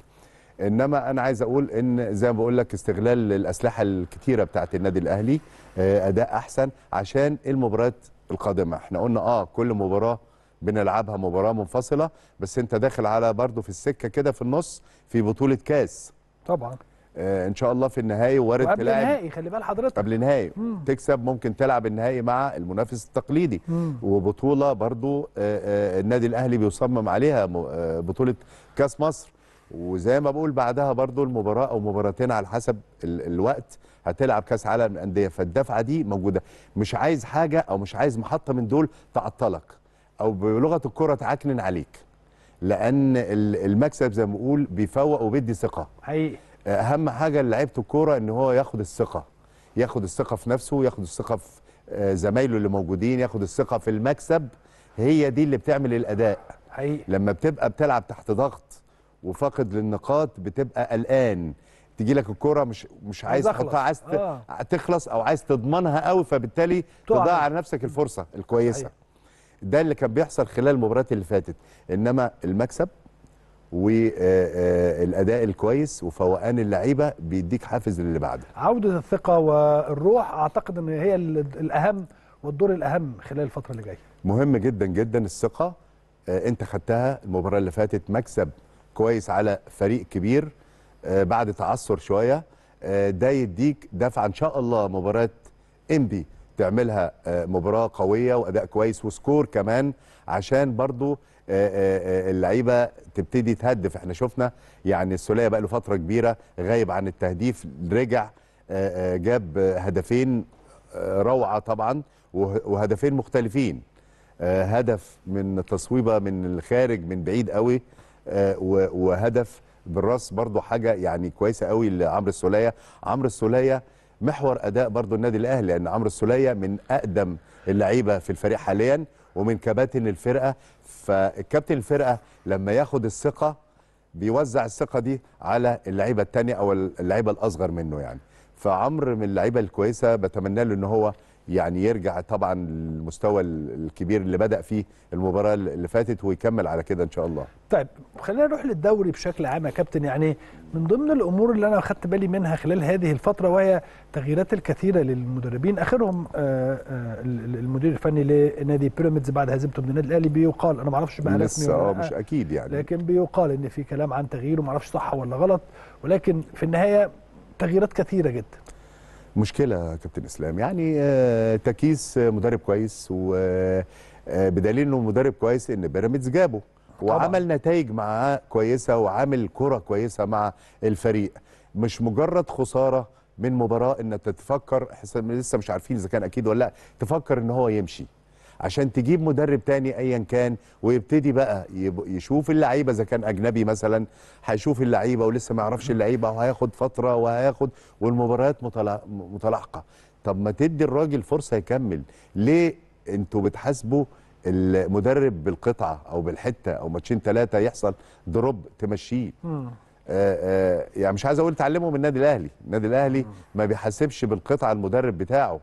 B: انما انا عايز اقول ان زي ما بقول لك استغلال الاسلحه الكتيره بتاعه النادي الاهلي اداء احسن عشان المباريات القادمه احنا قلنا اه كل مباراه بنلعبها مباراه منفصله بس انت داخل على برضه في السكه كده في النص في بطوله كاس طبعا آه ان شاء الله في النهائي وارد تلاعب قبل النهائي
A: خلي بال حضرتك قبل
B: النهائي تكسب ممكن تلعب النهائي مع المنافس التقليدي مم. وبطوله برضو آه آه النادي الاهلي بيصمم عليها آه، بطوله كاس مصر وزي ما بقول بعدها برضو المباراه او مباراتين على حسب ال الوقت هتلعب كاس عالم الانديه فالدفعه دي موجوده مش عايز حاجه او مش عايز محطه من دول تعطلك او بلغه الكره تعكن عليك لان المكسب زي ما بقول بيفوق وبيدي ثقه حقيقي اهم حاجه لعيبه الكوره ان هو ياخد الثقه ياخد الثقه في نفسه ياخد الثقه في آه، زمايله اللي موجودين ياخد الثقه في المكسب هي دي اللي بتعمل الاداء حقيقي لما بتبقى بتلعب تحت ضغط وفاقد للنقاط بتبقى قلقان تجي لك الكوره مش مش عايز تحطها عايز آه. تخلص او عايز تضمنها قوي فبالتالي تضيع على نفسك الفرصه الكويسه حقيقي. ده اللي كان بيحصل خلال المباريات اللي فاتت انما المكسب والاداء آه، آه، الكويس وفوقان اللعيبه بيديك حافز للي بعده
A: عوده الثقه والروح اعتقد ان هي الاهم والدور الاهم خلال الفتره اللي جايه
B: مهم جدا جدا الثقه آه، انت خدتها المباراه اللي فاتت مكسب كويس على فريق كبير بعد تعثر شويه ده يديك دفعه ان شاء الله مباراه انبي تعملها آه، مباراه قويه واداء كويس وسكور كمان عشان برضو آه، آه، اللعيبه تبتدي تهدف احنا شفنا يعني السوليه بقى له فتره كبيره غايب عن التهديف رجع جاب هدفين روعه طبعا وهدفين مختلفين هدف من تصويبه من الخارج من بعيد قوي وهدف بالراس برضو حاجه يعني كويسه قوي لعمرو السوليه عمرو السوليه محور اداء برضو النادي الاهلي لان عمرو السوليه من اقدم اللعيبه في الفريق حاليا ومن كباتن الفرقه فكابتن الفرقه لما ياخد الثقه بيوزع الثقه دي على اللعيبه الثانيه او اللعيبه الاصغر منه يعني فعمرو من اللعيبه الكويسه بتمنى له ان هو يعني يرجع طبعا للمستوى الكبير اللي بدا فيه المباراه اللي فاتت ويكمل على كده ان شاء الله
A: طيب خلينا نروح للدوري بشكل عام يا كابتن يعني من ضمن الامور اللي انا اخذت بالي منها خلال هذه الفتره وهي التغييرات الكثيره للمدربين اخرهم آه، آه، المدير الفني لنادي بيراميدز بعد هزيمته من النادي الاهلي بيقال انا ما اعرفش بقى رسمي ولا آه، مش اكيد يعني لكن بيقال ان في كلام عن تغيير وما اعرفش صح ولا غلط ولكن في النهايه تغييرات كثيره جدا
B: مشكله يا كابتن اسلام يعني آه، تكيس آه، مدرب كويس وبدليل آه، انه مدرب كويس ان بيراميدز جابه وعمل نتائج معاه كويسه وعامل كره كويسه مع الفريق مش مجرد خساره من مباراه ان تتفكر لسه مش عارفين اذا كان اكيد ولا لا تفكر ان هو يمشي عشان تجيب مدرب تاني ايا كان ويبتدي بقى يشوف اللعيبه اذا كان اجنبي مثلا هيشوف اللعيبه ولسه ما يعرفش اللعيبه وهياخد فتره وهياخد والمباريات متلاحقه طب ما تدي الراجل فرصه يكمل ليه انتوا بتحاسبوا المدرب بالقطعه او بالحته او ماتشين ثلاثه يحصل دروب تمشيه يعني مش عايز اقول تعلمه من النادي الاهلي النادي الاهلي ما بيحاسبش بالقطعه المدرب بتاعه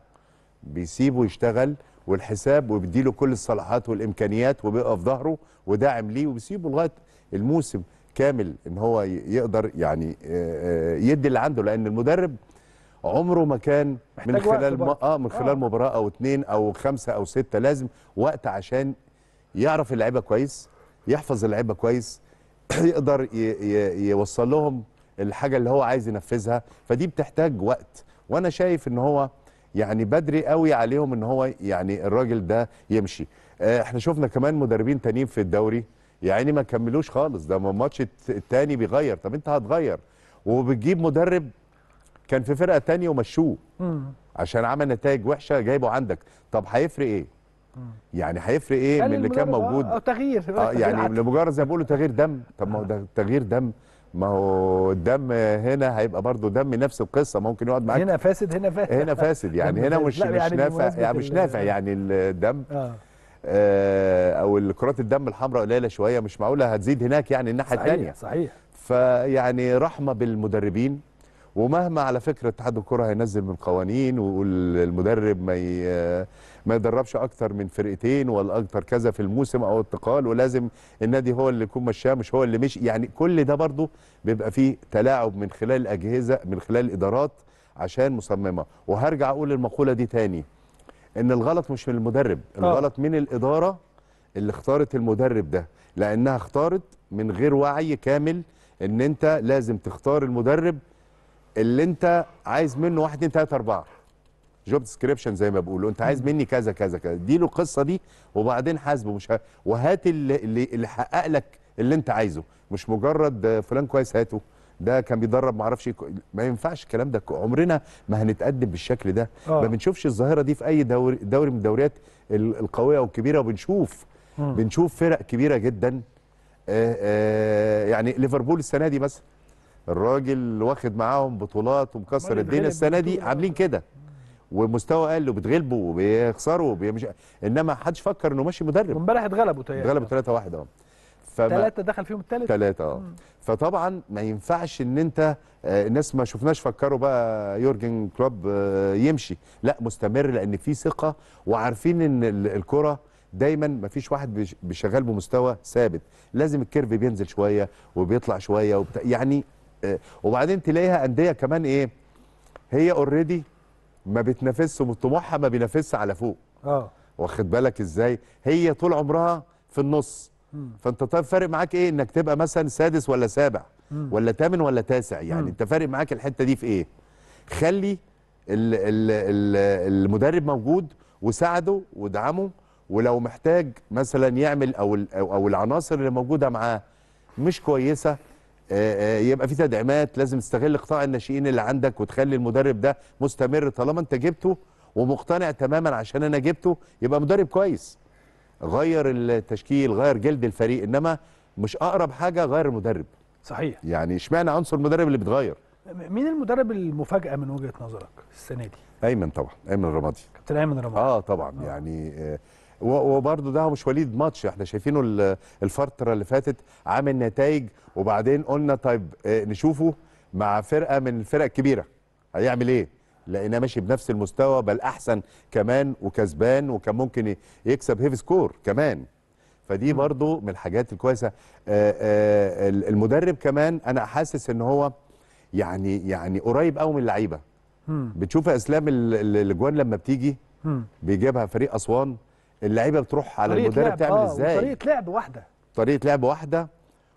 B: بيسيبه يشتغل والحساب وبيديله كل الصلاحات والامكانيات وبيقف ظهره وداعم ليه وبيسيبه لغايه الموسم كامل ان هو يقدر يعني آه، آه، يدي اللي عنده لان المدرب عمره ما كان من خلال م... اه من خلال آه. مباراه او اثنين او خمسه او سته لازم وقت عشان يعرف اللعيبه كويس يحفظ اللعيبه كويس يقدر ي... ي... يوصل لهم الحاجه اللي هو عايز ينفذها فدي بتحتاج وقت وانا شايف ان هو يعني بدري قوي عليهم ان هو يعني الراجل ده يمشي آه، احنا شفنا كمان مدربين تانيين في الدوري يعني ما كملوش خالص ده الماتش التاني بيغير طب انت هتغير وبتجيب مدرب كان في فرقه تانية ومشوه عشان عمل نتائج وحشه جايبه عندك طب هيفرق ايه يعني هيفرق ايه من اللي كان موجود آه،, اه
A: تغيير آه يعني
B: لمجرد زي ما بيقولوا تغيير دم طب ما هو ده تغيير دم ما هو الدم هنا هيبقى برضه دم نفس القصه ممكن يقعد معاك
A: هنا فاسد هنا فاسد هنا فاسد يعني هنا مش يعني, يعني مش نافع يعني مش نافع يعني
B: الدم آه. آه او الكرات الدم الحمراء قليله شويه مش معقوله هتزيد هناك يعني الناحيه الثانيه صحيح صحيح فيعني رحمه بالمدربين ومهما على فكره اتحاد الكره هينزل من قوانين والمدرب ما ي... ما يدربش اكتر من فرقتين ولا اكتر كذا في الموسم او انتقال ولازم النادي هو اللي يكون مشاه مش هو اللي مشي يعني كل ده برضه بيبقى فيه تلاعب من خلال الاجهزه من خلال الادارات عشان مصممه وهرجع اقول المقوله دي تاني ان الغلط مش من المدرب آه. الغلط من الاداره اللي اختارت المدرب ده لانها اختارت من غير وعي كامل ان انت لازم تختار المدرب اللي انت عايز منه 1 2 3 4 جوب ديسكريبشن زي ما بيقولوا انت عايز مني كذا كذا كذا اديله القصه دي وبعدين حاسبه مش ه... وهات اللي اللي حقق لك اللي انت عايزه مش مجرد فلان كويس هاته ده كان بيدرب ما اعرفش ما ينفعش الكلام ده عمرنا ما هنتقدم بالشكل ده آه. ما بنشوفش الظاهره دي في اي دوري دوري من الدوريات القويه والكبيره وبنشوف بنشوف فرق كبيره جدا آآ آه، آآ آه، يعني ليفربول السنه دي مثلا الراجل واخد معاهم بطولات ومكسر الدنيا السنه دي عاملين كده ومستوى قل وبتغلبوا وبيخسروا وبيمش... انما حدش
A: فكر انه ماشي مدرب امبارح اتغلبوا تقريبا اتغلبوا
B: 3 1 اه فما... ثلاثة
A: دخل فيهم الثالث
B: ثلاثة اه فطبعا ما ينفعش ان انت آه، الناس ما شفناش فكروا بقى يورجن كلوب آه، يمشي لا مستمر لان في ثقة وعارفين ان الكرة دايما ما فيش واحد بيشغل بمستوى ثابت لازم الكيرف بينزل شوية وبيطلع شوية وبت... يعني آه، وبعدين تلاقيها انديه كمان ايه هي اوريدي ما بتنافسش وطموحها ما بينافسش على فوق اه واخد بالك ازاي هي طول عمرها في النص مم. فانت طيب فارق معاك ايه انك تبقى مثلا سادس ولا سابع مم. ولا تامن ولا تاسع يعني مم. انت فارق معاك الحته دي في ايه خلي الـ الـ الـ المدرب موجود وساعده وادعمه ولو محتاج مثلا يعمل او او العناصر اللي موجوده معاه مش كويسه آه، آه، يبقى في تدعيمات لازم تستغل قطاع الناشئين اللي عندك وتخلي المدرب ده مستمر طالما انت جبته ومقتنع تماما عشان انا جبته يبقى مدرب كويس غير التشكيل غير جلد الفريق انما مش اقرب حاجه غير المدرب صحيح يعني اشمعنى عنصر المدرب اللي بيتغير
A: مين المدرب المفاجاه من وجهه نظرك السنه دي
B: ايمن طبعا ايمن رمادي كابتن ايمن رمادي اه طبعا آه. يعني آه وبرده ده مش وليد ماتش احنا شايفينه الفتره اللي فاتت عامل نتائج وبعدين قلنا طيب آه، نشوفه مع فرقه من الفرق الكبيره هيعمل ايه لقيناه ماشي بنفس المستوى بل احسن كمان وكسبان وكان ممكن يكسب هيف سكور كمان فدي برضو من الحاجات الكويسه آه، آه، المدرب كمان انا حاسس ان هو يعني يعني قريب قوي من اللعيبه بتشوف اسلام الاجوان لما بتيجي بيجيبها فريق اسوان اللعيبه بتروح على المدرب تعمل آه ازاي طريقه لعب واحده طريقه لعب واحده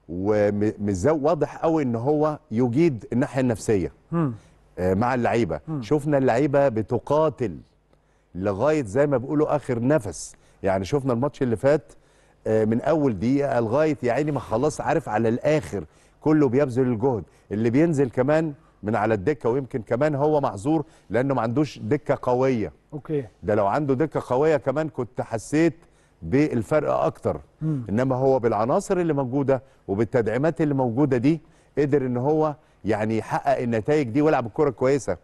B: ومش واضح قوي ان هو يجيد الناحيه النفسيه آه، مع اللعيبه شفنا اللعيبه بتقاتل لغايه زي ما بيقولوا اخر نفس يعني شفنا الماتش اللي فات آه، من اول دقيقه لغايه يا عيني ما خلاص عارف على الاخر كله بيبذل الجهد اللي بينزل كمان من على الدكه ويمكن كمان هو معذور لانه ما عندوش دكه قويه اوكي ده لو عنده دكه قويه كمان كنت حسيت بالفرق اكتر مم. انما هو بالعناصر اللي موجوده وبالتدعيمات اللي موجوده دي قدر ان هو يعني يحقق النتائج دي ويلعب الكره كويسه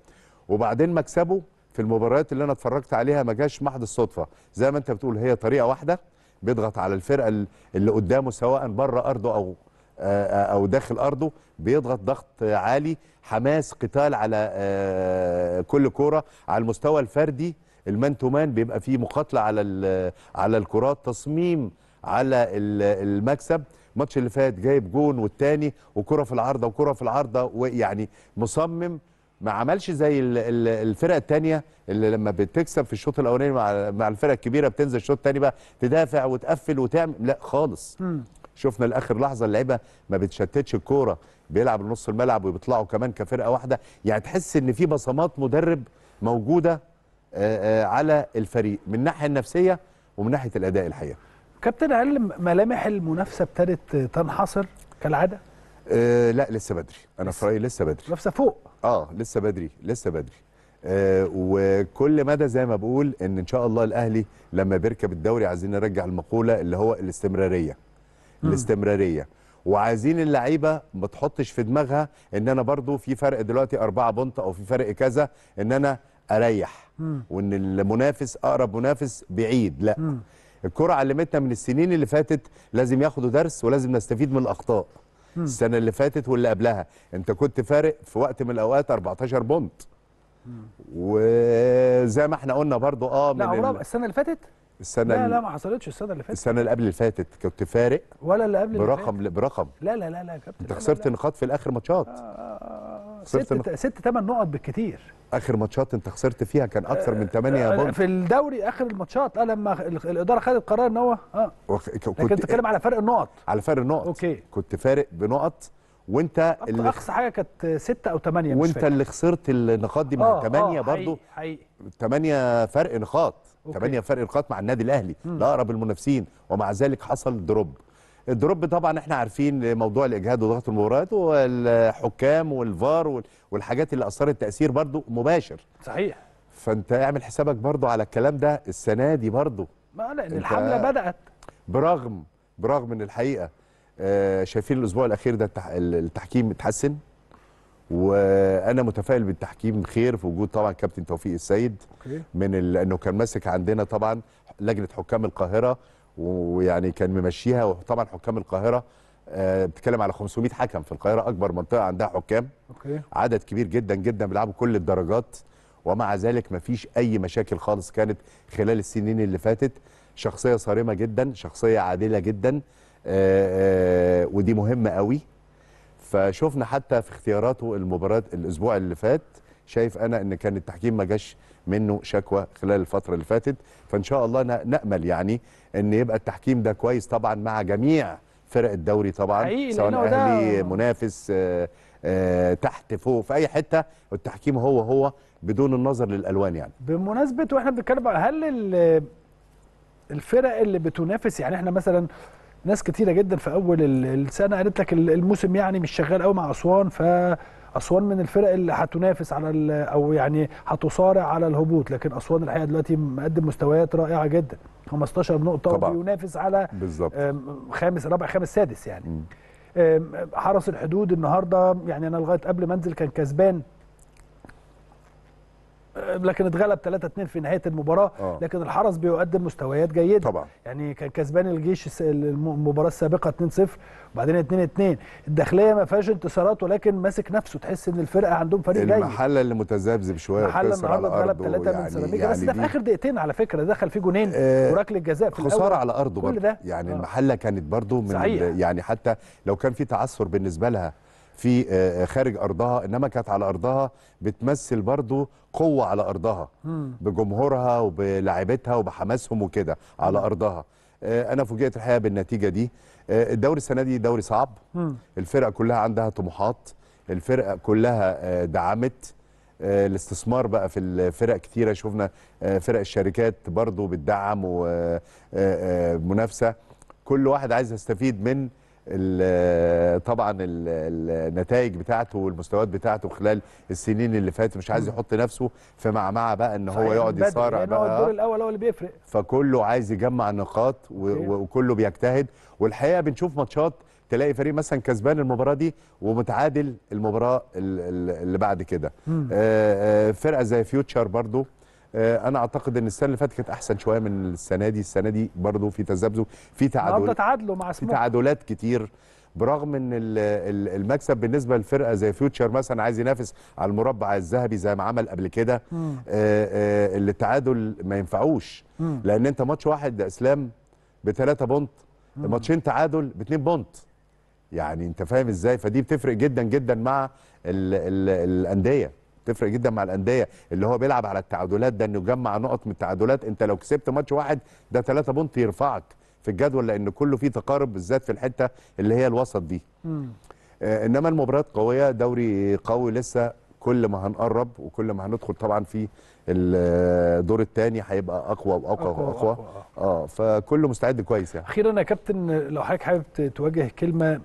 B: وبعدين مكسبه في المباريات اللي انا اتفرجت عليها ما جاش محض الصدفه زي ما انت بتقول هي طريقه واحده بيضغط على الفرقه اللي قدامه سواء بره ارضه او آه، آه، او داخل ارضه بيضغط ضغط عالي حماس قتال على آه، كل كوره على المستوى الفردي المان تو مان بيبقى فيه مقاتله على على الكرات تصميم على المكسب الماتش اللي فات جايب جون والتاني وكره في العارضه وكره في العارضه ويعني مصمم ما عملش زي الفرق التانية اللي لما بتكسب في الشوط الاولاني مع الفرقه الفرق الكبيره بتنزل الشوط الثاني بقى تدافع وتقفل وتعمل لا خالص شفنا لاخر لحظه اللعيبه ما بتشتتش الكوره بيلعب نص الملعب وبيطلعوا كمان كفرقه واحده يعني تحس ان في بصمات مدرب موجوده آه، آه، على الفريق من الناحيه النفسيه ومن ناحيه الاداء الحقيقه كابتن هل ملامح المنافسه ابتدت تنحصر كالعاده أه لا لسه بدري انا في رايي لسه بدري المنافسه فوق اه لسه بدري لسه بدري أه وكل مدى زي ما بقول ان ان شاء الله الاهلي لما بيركب الدوري عايزين نرجع المقوله اللي هو الاستمراريه الاستمراريه وعايزين اللعيبه ما تحطش في دماغها ان انا برضو في فرق دلوقتي أربعة بونت او في فرق كذا ان انا اريح وان المنافس اقرب منافس بعيد لا الكره علمتنا من السنين اللي فاتت لازم ياخدوا درس ولازم نستفيد من الاخطاء السنه اللي فاتت واللي قبلها انت كنت فارق في وقت من الاوقات 14 بونت وزي ما احنا قلنا برضو اه من لا السنه اللي فاتت السنه لا لا ما
A: حصلتش السنه اللي فاتت
B: السنه اللي قبل اللي فاتت كنت فارق
A: ولا اللي قبل برقم اللي فاتت. برقم لا لا لا لا يا كابتن انت خسرت
B: نقاط في الاخر ماتشات آه آه آه ست, ست تمن نقط بالكتير اخر ماتشات انت خسرت فيها كان اكثر من 8 آه, آه، في
A: الدوري اخر الماتشات اه لما الاداره خدت قرار ان هو اه
B: كنت لكن بتتكلم على فرق النقط على فرق النقط اوكي كنت فارق بنقط وانت اللي اقصى
A: حاجه كانت 6 او 8 وانت اللي
B: خسرت النقاط دي من 8 برضه 8 فرق نقاط 8 فرق نقاط مع النادي الاهلي لاقرب المنافسين ومع ذلك حصل دروب الدروب طبعا احنا عارفين موضوع الاجهاد وضغط المباريات والحكام والفار والحاجات اللي اثرت تاثير برضو مباشر صحيح فانت اعمل حسابك برضو على الكلام ده السنه دي برضو
A: ما لان الحمله بدات
B: برغم برغم ان الحقيقه آه، شايفين الاسبوع الاخير ده التحكيم اتحسن وانا متفائل بالتحكيم خير في وجود طبعا كابتن توفيق السيد أوكي. من لانه كان ماسك عندنا طبعا لجنه حكام القاهره ويعني كان ممشيها وطبعا حكام القاهره بتكلم آه، بتتكلم على 500 حكم في القاهره اكبر منطقه عندها حكام أوكي. عدد كبير جدا جدا بيلعبوا كل الدرجات ومع ذلك مفيش اي مشاكل خالص كانت خلال السنين اللي فاتت شخصيه صارمه جدا شخصيه عادله جدا آه، آه، ودي مهمه قوي فشفنا حتى في اختياراته المباراه الاسبوع اللي فات شايف انا ان كان التحكيم ما جاش منه شكوى خلال الفتره اللي فاتت فان شاء الله نامل يعني ان يبقى التحكيم ده كويس طبعا مع جميع فرق الدوري طبعا سواء اهلي منافس آه، آه، تحت فوق في اي حته والتحكيم هو هو بدون النظر للالوان يعني
A: بمناسبه واحنا بنتكلم هل الفرق اللي بتنافس يعني احنا مثلا ناس كتيره جدا في اول السنه قالت لك الموسم يعني مش شغال قوي مع اسوان فاسوان من الفرق اللي هتنافس على او يعني هتصارع على الهبوط لكن اسوان الحقيقه دلوقتي مقدم مستويات رائعه جدا 15 نقطه طبعا. وبينافس على بالظبط خامس رابع خامس سادس يعني حرس الحدود النهارده يعني انا لغايه قبل ما انزل كان كسبان لكن اتغلب 3-2 في نهايه المباراه أوه. لكن الحرس بيقدم مستويات جيده طبعا يعني كان كسبان الجيش المباراه السابقه 2-0 وبعدين 2-2 الداخليه ما فيهاش انتصارات ولكن ماسك نفسه تحس ان الفرقه عندهم فريق جيد المحله
B: اللي متذبذب شويه المحله النهارده اتغلب 3 يعني من سيراميكا يعني بس ده في
A: اخر دقيقتين على فكره دخل فيه جونين آه وركله جزاء في خساره على ارضه برضه يعني آه.
B: المحله كانت برضه من صحيح. يعني حتى لو كان في تعثر بالنسبه لها في آه، آه، خارج ارضها انما كانت على ارضها بتمثل برضو قوه على ارضها بجمهورها وبلاعيبتها وبحماسهم وكده على ارضها آه، انا فوجئت الحقيقه بالنتيجه دي الدوري السنه دي دوري صعب الفرقه كلها عندها طموحات الفرقه كلها دعمت الاستثمار بقى في الفرق كثيره شفنا فرق الشركات برضو بتدعم ومنافسه كل واحد عايز يستفيد من ال طبعا النتائج بتاعته والمستويات بتاعته خلال السنين اللي فاتت مش عايز يحط نفسه في معمعه بقى ان هو يقعد يصارع بقى هو الدور الاول هو اللي بيفرق فكله عايز يجمع نقاط وكله بيجتهد والحقيقه بنشوف ماتشات تلاقي فريق مثلا كسبان المباراه دي ومتعادل المباراه اللي بعد كده آه، آه، فرقه زي فيوتشر برضو آه، انا اعتقد ان السنه اللي فاتت كانت احسن شويه من السنه دي السنه دي برضه في تذبذب في تعادل تعادلوا مع في تعادلات كتير برغم ان المكسب بالنسبه للفرقه زي فيوتشر مثلا عايز ينافس على المربع الذهبي زي ما عمل قبل كده اللي آه، آه، التعادل ما ينفعوش مم. لان انت ماتش واحد اسلام بثلاثة بونت ماتشين تعادل باتنين بونت يعني انت فاهم ازاي فدي بتفرق جدا جدا مع الـ الـ الانديه تفرق جدا مع الانديه اللي هو بيلعب على التعادلات ده انه يجمع نقط من التعادلات انت لو كسبت ماتش واحد ده ثلاثه بونت يرفعك في الجدول لان كله فيه تقارب بالذات في الحته اللي هي الوسط دي آه انما المباريات قويه دوري قوي لسه كل ما هنقرب وكل ما هندخل طبعا في الدور آه، الثاني هيبقى اقوى واقوى واقوى آه. اه فكله مستعد كويس يعني
A: اخيرا يا كابتن لو حضرتك حابب تواجه كلمه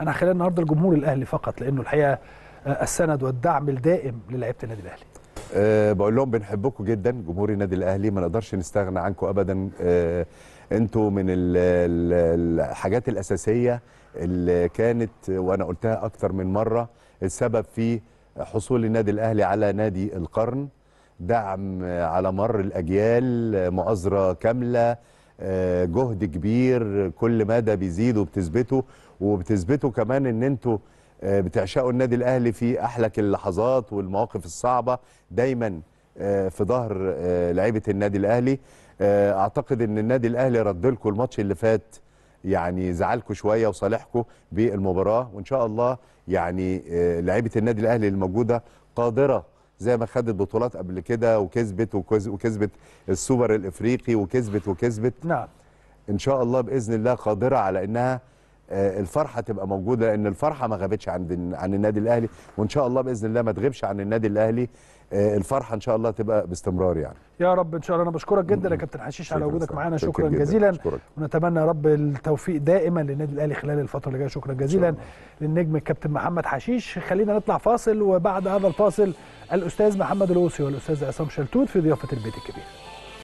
A: انا هخليها النهارده لجمهور الاهلي فقط لانه الحقيقه السند والدعم الدائم للعيبه النادي الاهلي
B: أه بقول لهم بنحبكم جدا جمهور النادي الاهلي ما نقدرش نستغنى عنكم ابدا أه انتوا من الحاجات الاساسيه اللي كانت وانا قلتها اكثر من مره السبب في حصول النادي الاهلي على نادي القرن دعم على مر الاجيال مؤازره كامله أه، جهد كبير كل مدى بيزيد وبتثبته وبتثبته كمان ان انتوا آه، بتعشقوا النادي الاهلي في احلك اللحظات والمواقف الصعبه دايما آه، في ظهر آه، لعيبه النادي الاهلي اعتقد ان النادي الاهلي رد لكم الماتش اللي فات يعني زعلكم شويه وصالحكم بالمباراه وان شاء الله يعني لعيبه النادي الاهلي الموجوده قادره زي ما خدت بطولات قبل كده وكسبت وكسبت السوبر الافريقي وكسبت وكسبت نعم ان شاء الله باذن الله قادره على انها آه، الفرحه تبقى موجوده لان الفرحه ما غابتش عند عن النادي الاهلي وان شاء الله باذن الله ما تغيبش عن النادي الاهلي آه، الفرحه ان شاء الله تبقى باستمرار يعني
A: يا رب ان شاء الله انا بشكرك جدا يا كابتن حشيش على وجودك معانا شكرا جزيلا شكرا. ونتمنى يا رب التوفيق دائما للنادي الاهلي خلال الفتره اللي جايه شكرا جزيلا للنجم الكابتن محمد حشيش خلينا نطلع فاصل وبعد هذا الفاصل الاستاذ محمد الوصي والاستاذ عصام شلتوت في ضيافه البيت الكبير